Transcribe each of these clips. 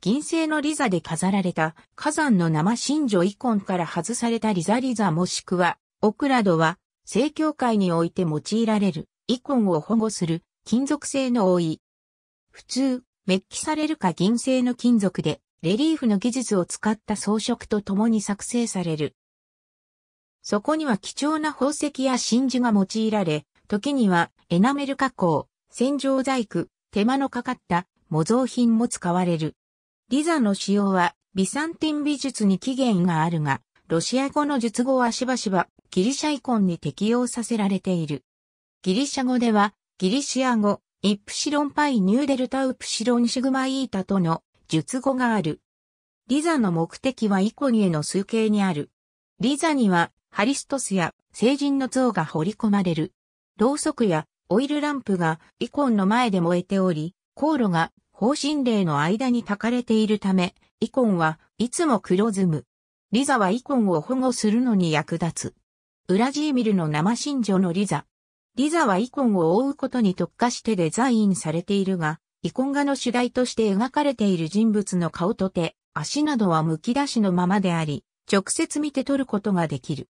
銀製のリザで飾られた火山の生真女イコンから外されたリザリザもしくは、オクラドは、正教会において用いられるイコンを保護する金属製の多い。普通、メッキされるか銀製の金属で、レリーフの技術を使った装飾と共に作成される。そこには貴重な宝石や真珠が用いられ、時にはエナメル加工、洗浄細工、手間のかかった模造品も使われる。リザの使用は、ビサンティン美術に起源があるが、ロシア語の術語はしばしば、ギリシャイコンに適用させられている。ギリシャ語では、ギリシア語、イプシロンパイニューデルタウプシロンシグマイータとの術語がある。リザの目的はイコニへの数形にある。リザには、ハリストスや聖人の像が彫り込まれる。ろうそくやオイルランプがイコンの前で燃えており、航路が方針令の間に焚かれているため、イコンはいつも黒ずむ。リザはイコンを保護するのに役立つ。ウラジーミルの生信条のリザ。リザはイコンを覆うことに特化してデザインされているが、イコン画の主題として描かれている人物の顔と手、足などは剥き出しのままであり、直接見て取ることができる。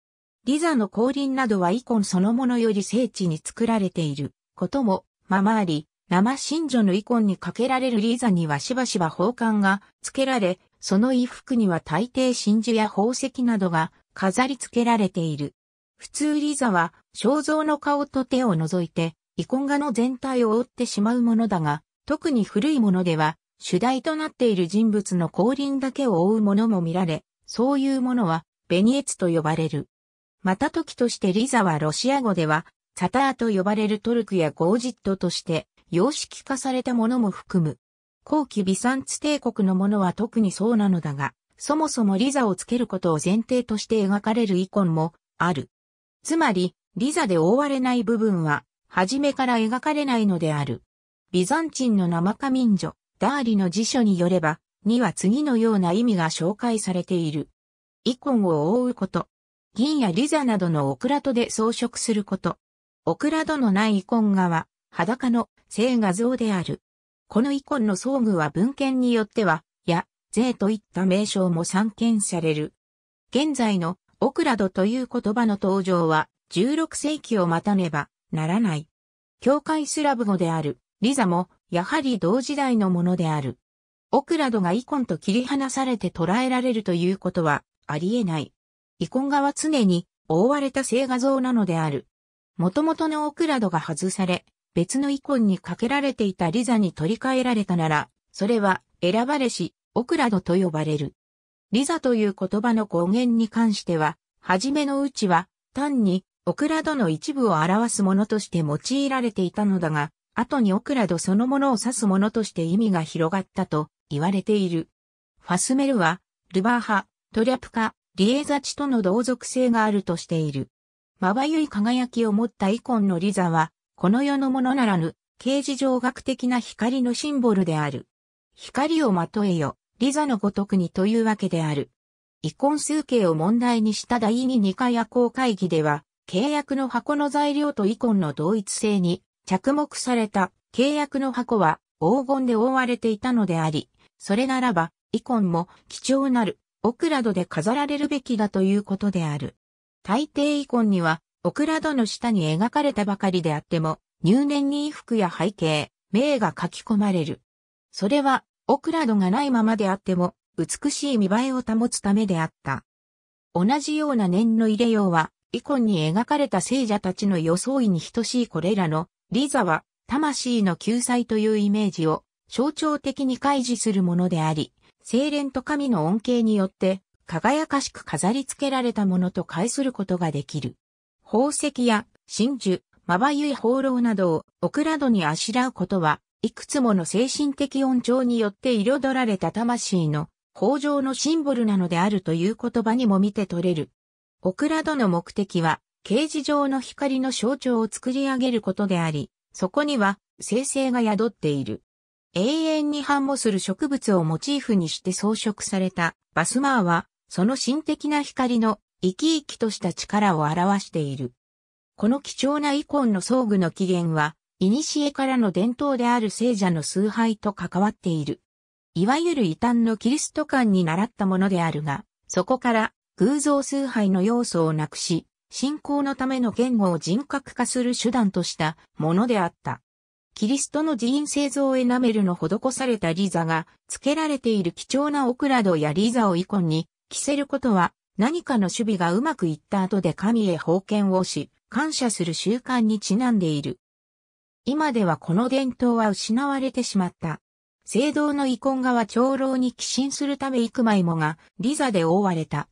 リザの降臨などはイコンそのものより精緻に作られていることもままあり、生真女の遺恨にかけられるリーザにはしばしば宝冠が付けられ、その衣服には大抵真珠や宝石などが飾り付けられている。普通リザは肖像の顔と手を除いて、遺恨画の全体を覆ってしまうものだが、特に古いものでは、主題となっている人物の降臨だけを覆うものも見られ、そういうものは、ベニエツと呼ばれる。また時としてリザはロシア語では、サターと呼ばれるトルクやゴージットとして、様式化されたものも含む。後期ビサンツ帝国のものは特にそうなのだが、そもそもリザをつけることを前提として描かれるイコンもある。つまり、リザで覆われない部分は、初めから描かれないのである。ビザンチンの生化民女、ダーリの辞書によれば、には次のような意味が紹介されている。イコンを覆うこと。銀やリザなどのオクラとで装飾すること。オクラ度のないイコン画は、裸の聖画像である。このイコンの装具は文献によっては、や、税といった名称も散見される。現在のオクラドという言葉の登場は16世紀を待たねばならない。教会スラブ語であるリザもやはり同時代のものである。オクラドがイコンと切り離されて捉えられるということはありえない。イコン画は常に覆われた聖画像なのである。元々のオクラドが外され、別のイコンにかけられていたリザに取り替えられたなら、それは選ばれし、オクラドと呼ばれる。リザという言葉の語源に関しては、はじめのうちは、単に、オクラドの一部を表すものとして用いられていたのだが、後にオクラドそのものを指すものとして意味が広がったと言われている。ファスメルは、ルバーハ、トリャプカ、リエザチとの同族性があるとしている。まばゆい輝きを持ったイコンのリザは、この世のものならぬ、形事上学的な光のシンボルである。光をまとえよ、リザのごとくにというわけである。遺恨数形を問題にした第2回夜行会議では、契約の箱の材料と遺恨の同一性に着目された契約の箱は黄金で覆われていたのであり、それならば、遺恨も貴重なる、オクラドで飾られるべきだということである。大抵遺恨にはオクラ戸の下に描かれたばかりであっても、入念に衣服や背景、名が書き込まれる。それは、オクラ戸がないままであっても、美しい見栄えを保つためであった。同じような念の入れようは、イコンに描かれた聖者たちの装いに等しいこれらの、リザは、魂の救済というイメージを象徴的に開示するものであり、精錬と神の恩恵によって輝かしく飾り付けられたものと解することができる。宝石や真珠、まばゆい放浪などをオクラドにあしらうことは、いくつもの精神的温調によって彩られた魂の豊穣のシンボルなのであるという言葉にも見て取れる。オクラドの目的は、形事上の光の象徴を作り上げることであり、そこには、生成が宿っている。永遠に繁茂する植物をモチーフにして装飾されたバスマーは、その神的な光の生き生きとした力を表している。この貴重なイコンの装具の起源は、古からの伝統である聖者の崇拝と関わっている。いわゆる異端のキリスト観に習ったものであるが、そこから偶像崇拝の要素をなくし、信仰のための言語を人格化する手段としたものであった。キリストの寺院製造エナメルの施されたリザが付けられている貴重なオクラドやリザをイコンに着せることは何かの守備がうまくいった後で神へ奉献をし、感謝する習慣にちなんでいる。今ではこの伝統は失われてしまった。聖堂の遺恨は長老に寄進するため幾枚もがリザで覆われた。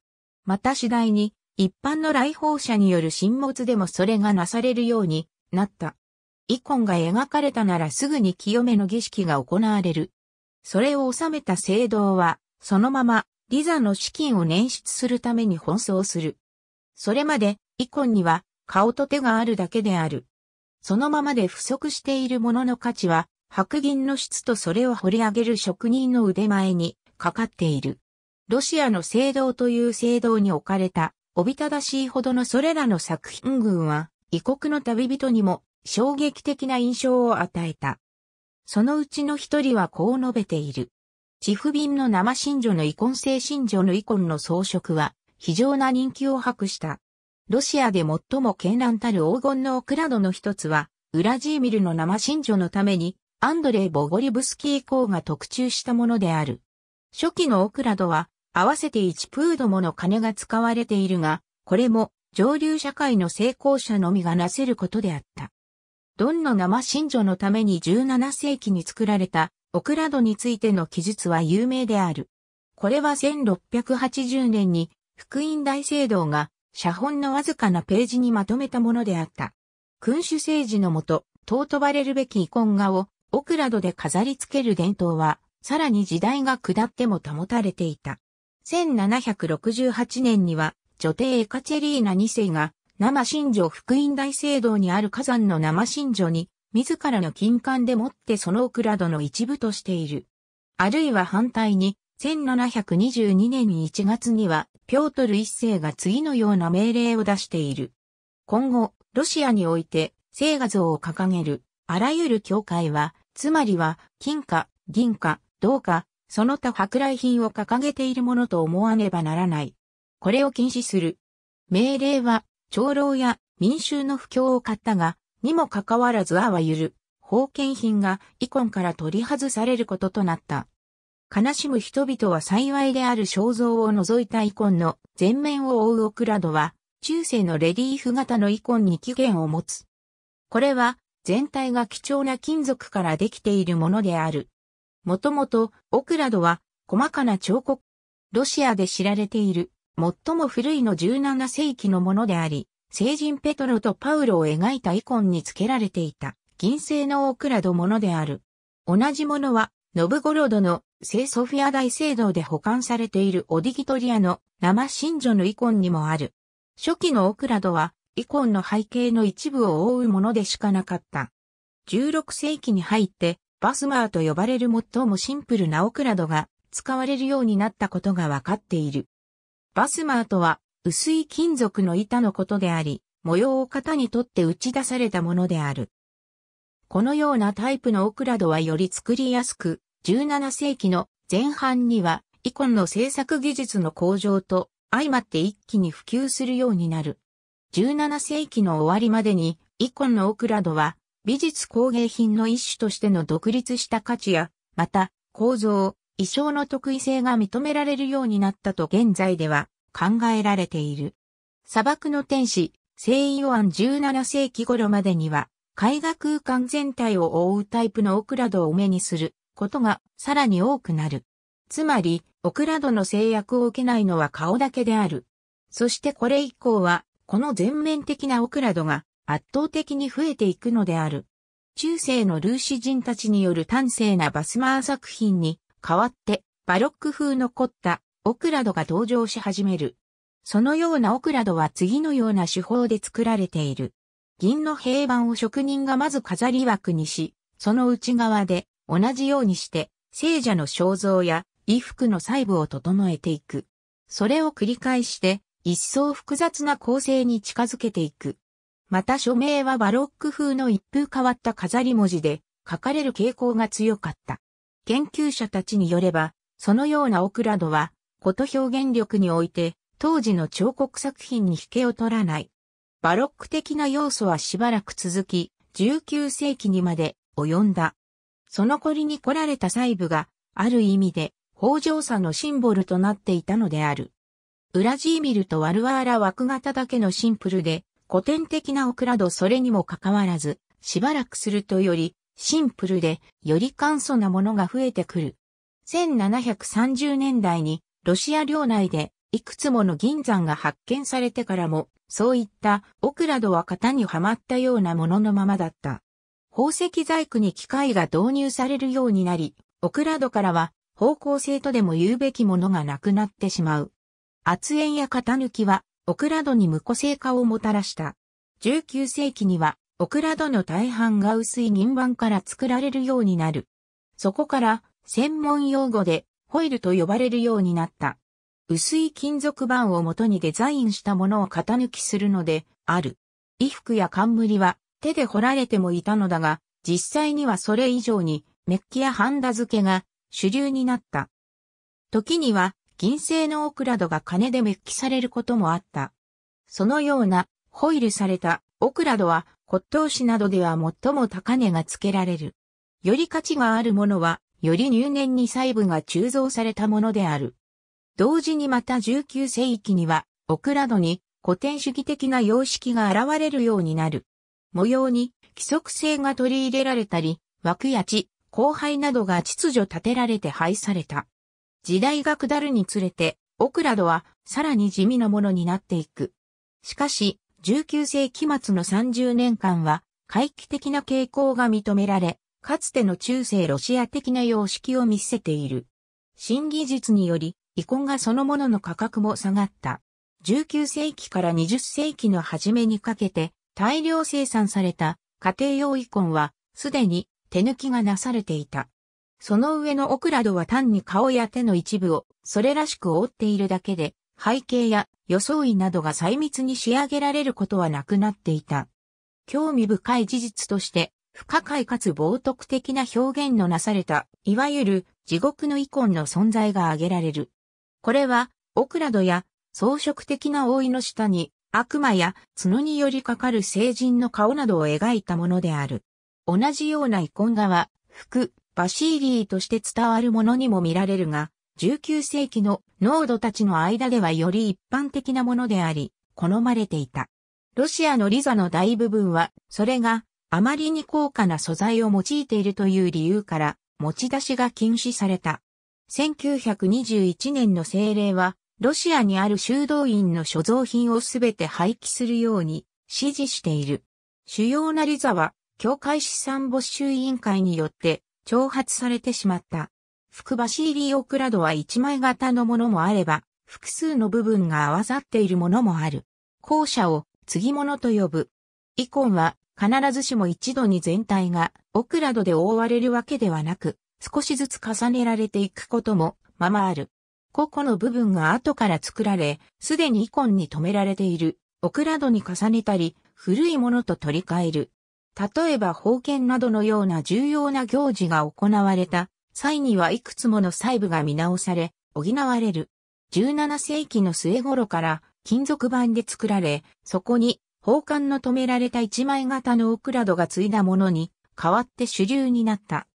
また次第に一般の来訪者による沈没でもそれがなされるようになった。遺恨が描かれたならすぐに清めの儀式が行われる。それを収めた聖堂はそのままリザの資金を捻出するために奔走する。それまで、イコンには、顔と手があるだけである。そのままで不足しているものの価値は、白銀の質とそれを掘り上げる職人の腕前にかかっている。ロシアの聖堂という聖堂に置かれた、おびただしいほどのそれらの作品群は、異国の旅人にも衝撃的な印象を与えた。そのうちの一人はこう述べている。チフビンの生信女の遺婚性信女の遺婚の装飾は非常な人気を博した。ロシアで最も絢爛たる黄金のオクラドの一つは、ウラジーミルの生信女のために、アンドレイ・ボゴリブスキー公が特注したものである。初期のオクラドは、合わせて1プードもの金が使われているが、これも上流社会の成功者のみがなせることであった。ドンの生信女のために17世紀に作られたオクラドについての記述は有名である。これは1680年に福音大聖堂が写本のわずかなページにまとめたものであった。君主政治のもと、尊ばれるべき遺恨画をオクラドで飾り付ける伝統は、さらに時代が下っても保たれていた。1768年には、女帝エカチェリーナ2世が、生信女福音大聖堂にある火山の生信女に自らの金冠でもってそのオクラドの一部としている。あるいは反対に、1722年1月には、ピョートル一世が次のような命令を出している。今後、ロシアにおいて、聖画像を掲げる、あらゆる教会は、つまりは、金貨、銀貨、銅貨、その他舶来品を掲げているものと思わねばならない。これを禁止する。命令は、長老や民衆の不況を買ったが、にもかかわらずあわゆる、封建品がイコンから取り外されることとなった。悲しむ人々は幸いである肖像を除いたイコンの全面を覆うオクラドは、中世のレリーフ型のイコンに起源を持つ。これは、全体が貴重な金属からできているものである。もともと、オクラドは、細かな彫刻、ロシアで知られている、最も古いの17世紀のものであり、聖人ペトロとパウロを描いたイコンに付けられていた銀製のオクラドものである。同じものは、ノブゴロドの聖ソフィア大聖堂で保管されているオディギトリアの生神女のイコンにもある。初期のオクラドは、イコンの背景の一部を覆うものでしかなかった。16世紀に入って、バスマーと呼ばれる最もシンプルなオクラドが使われるようになったことがわかっている。バスマーとは薄い金属の板のことであり、模様を型にとって打ち出されたものである。このようなタイプのオクラドはより作りやすく、17世紀の前半には、イコンの製作技術の向上と相まって一気に普及するようになる。17世紀の終わりまでに、イコンのオクラドは、美術工芸品の一種としての独立した価値や、また、構造、衣装の特異性が認められるようになったと現在では考えられている。砂漠の天使、聖イオアン17世紀頃までには、絵画空間全体を覆うタイプのオクラドを目にすることがさらに多くなる。つまり、オクラドの制約を受けないのは顔だけである。そしてこれ以降は、この全面的なオクラドが圧倒的に増えていくのである。中世のルーシ人たちによる端正なバスマー作品に代わって、バロック風の凝ったオクラドが登場し始める。そのようなオクラドは次のような手法で作られている。銀の平板を職人がまず飾り枠にし、その内側で同じようにして聖者の肖像や衣服の細部を整えていく。それを繰り返して一層複雑な構成に近づけていく。また署名はバロック風の一風変わった飾り文字で書かれる傾向が強かった。研究者たちによれば、そのようなオクラドはこと表現力において、当時の彫刻作品に引けを取らない。バロック的な要素はしばらく続き、19世紀にまで及んだ。その凝りに来られた細部が、ある意味で、北条さのシンボルとなっていたのである。ウラジーミルとワルワーラ枠型だけのシンプルで、古典的なオクラドそれにもかかわらず、しばらくするとより、シンプルで、より簡素なものが増えてくる。1730年代に、ロシア領内でいくつもの銀山が発見されてからも、そういったオクラドは型にはまったようなもののままだった。宝石細工に機械が導入されるようになり、オクラドからは方向性とでも言うべきものがなくなってしまう。圧縁や型抜きはオクラドに無個性化をもたらした。19世紀にはオクラドの大半が薄い銀板から作られるようになる。そこから専門用語でホイルと呼ばれるようになった。薄い金属板を元にデザインしたものを型抜きするので、ある。衣服や冠は手で彫られてもいたのだが、実際にはそれ以上にメッキやハンダ付けが主流になった。時には銀製のオクラドが金でメッキされることもあった。そのようなホイルされたオクラドは骨董市などでは最も高値が付けられる。より価値があるものはより入念に細部が鋳造されたものである。同時にまた19世紀には、オクラドに古典主義的な様式が現れるようになる。模様に規則性が取り入れられたり、枠や地、後輩などが秩序立てられて廃された。時代が下るにつれて、オクラドはさらに地味なものになっていく。しかし、19世紀末の30年間は、回帰的な傾向が認められ、かつての中世ロシア的な様式を見せている。新技術により、遺恨がそのものの価格も下がった。19世紀から20世紀の初めにかけて大量生産された家庭用遺恨はすでに手抜きがなされていた。その上のオクラドは単に顔や手の一部をそれらしく覆っているだけで背景や装いなどが細密に仕上げられることはなくなっていた。興味深い事実として不可解かつ冒涜的な表現のなされた、いわゆる地獄の遺恨の存在が挙げられる。これは、オクラドや装飾的な覆いの下に悪魔や角によりかかる聖人の顔などを描いたものである。同じような遺恨画は、服、バシーリーとして伝わるものにも見られるが、19世紀のードたちの間ではより一般的なものであり、好まれていた。ロシアのリザの大部分は、それがあまりに高価な素材を用いているという理由から、持ち出しが禁止された。1921年の政令は、ロシアにある修道院の所蔵品をすべて廃棄するように指示している。主要なリザは、教会資産没収委員会によって、挑発されてしまった。福橋リオクラドは一枚型のものもあれば、複数の部分が合わさっているものもある。後者を継ぎ物と呼ぶ。イコンは必ずしも一度に全体がオクラドで覆われるわけではなく、少しずつ重ねられていくこともままある。個々の部分が後から作られ、すでにイコンに止められている、オクラドに重ねたり、古いものと取り替える。例えば封建などのような重要な行事が行われた際にはいくつもの細部が見直され、補われる。17世紀の末頃から金属板で作られ、そこに宝冠の止められた一枚型のオクラドが継いだものに、代わって主流になった。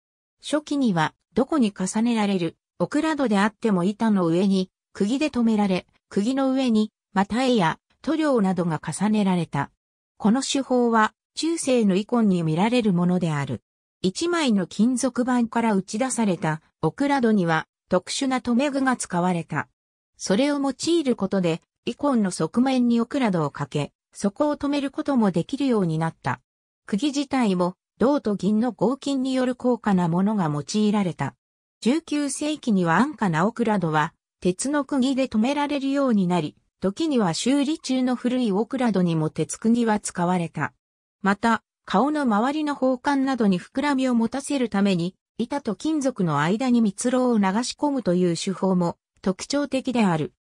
初期には、どこに重ねられる、オクラドであっても板の上に、釘で止められ、釘の上に、また絵や塗料などが重ねられた。この手法は、中世の遺恨に見られるものである。一枚の金属板から打ち出されたオクラドには特殊な留め具が使われた。それを用いることで、遺恨の側面にオクラドをかけ、そこを止めることもできるようになった。釘自体も銅と銀の合金による高価なものが用いられた。19世紀には安価なオクラドは鉄の釘で止められるようになり、時には修理中の古いオクラドにも鉄釘は使われた。また、顔の周りの宝冠などに膨らみを持たせるために、板と金属の間に蜜蝋を流し込むという手法も特徴的である。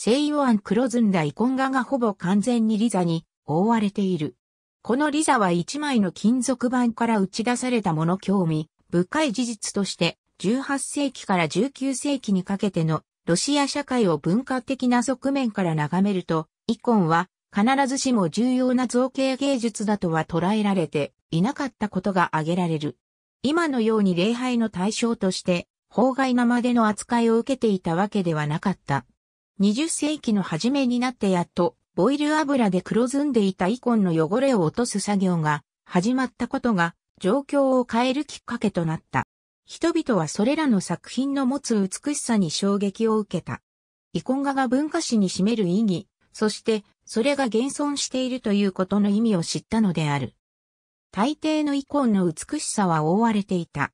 西洋安黒ずんだイコンガがほぼ完全にリザに覆われている。このリザは一枚の金属板から打ち出されたもの興味深い事実として18世紀から19世紀にかけてのロシア社会を文化的な側面から眺めるとイコンは必ずしも重要な造形芸術だとは捉えられていなかったことが挙げられる。今のように礼拝の対象として、法外なまでの扱いを受けていたわけではなかった。20世紀の初めになってやっと、ボイル油で黒ずんでいたイコンの汚れを落とす作業が始まったことが状況を変えるきっかけとなった。人々はそれらの作品の持つ美しさに衝撃を受けた。イコン画が文化史に占める意義、そしてそれが現存しているということの意味を知ったのである。大抵のイコンの美しさは覆われていた。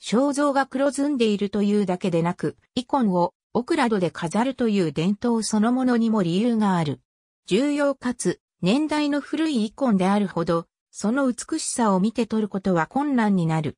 肖像が黒ずんでいるというだけでなく、イコンをオクラドで飾るという伝統そのものにも理由がある。重要かつ年代の古いイコンであるほど、その美しさを見て取ることは困難になる。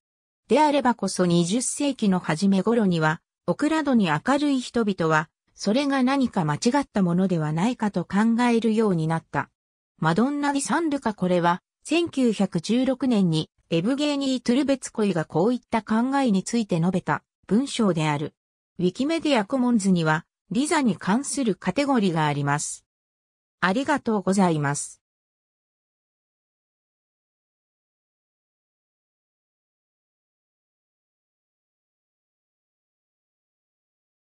であればこそ20世紀の初め頃には、オクラドに明るい人々は、それが何か間違ったものではないかと考えるようになった。マドンナ・ディ・サンルカこれは、1916年にエブゲーニー・トゥルベツコイがこういった考えについて述べた文章である。ウィキメディアコモンズには、リザに関するカテゴリがあります。ありがとうございます。